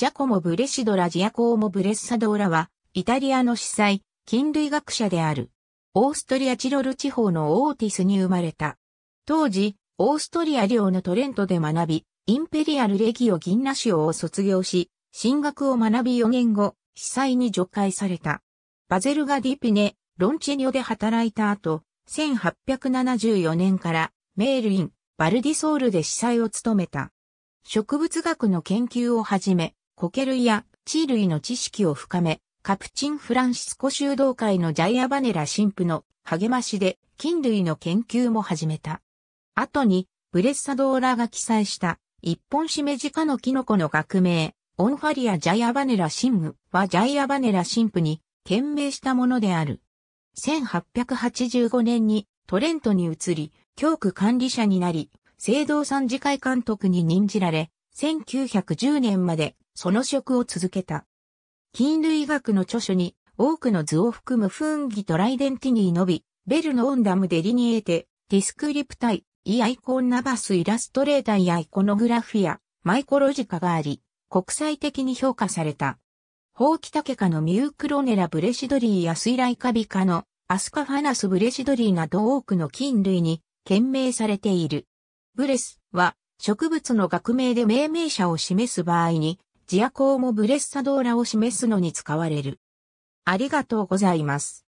ジャコモ・ブレシドラ・ジアコーモ・ブレッサドーラは、イタリアの司祭、菌類学者である。オーストリアチロル地方のオーティスに生まれた。当時、オーストリア領のトレントで学び、インペリアル・レギオ・ギンナシオを卒業し、進学を学び4年後、司祭に除外された。バゼルガ・ディピネ、ロンチェニョで働いた後、1874年からメールイン、バルディソールで司祭を務めた。植物学の研究をはじめ、コケ類や地ー類の知識を深め、カプチンフランシスコ修道会のジャイアバネラ神父の励ましで菌類の研究も始めた。後に、ブレッサドーラが記載した一本締めじ科のキノコの学名、オンファリア・ジャイアバネラ神父はジャイアバネラ神父に懸命したものである。1885年にトレントに移り、教区管理者になり、聖堂参事会監督に任じられ、1910年までその職を続けた。菌類学の著書に、多くの図を含むフンとライデンティニーのび、ベルのオンダムデリニエーテ、ディスクリプタイ、イアイコンナバスイラストレーターやイコノグラフィア、マイコロジカがあり、国際的に評価された。ホウキタケ科のミュークロネラブレシドリーやスイライカビ科のアスカファナスブレシドリーなど多くの菌類に懸命されている。ブレスは植物の学名で命名者を示す場合にジアコーモ・ブレッサドーラを示すのに使われる。ありがとうございます。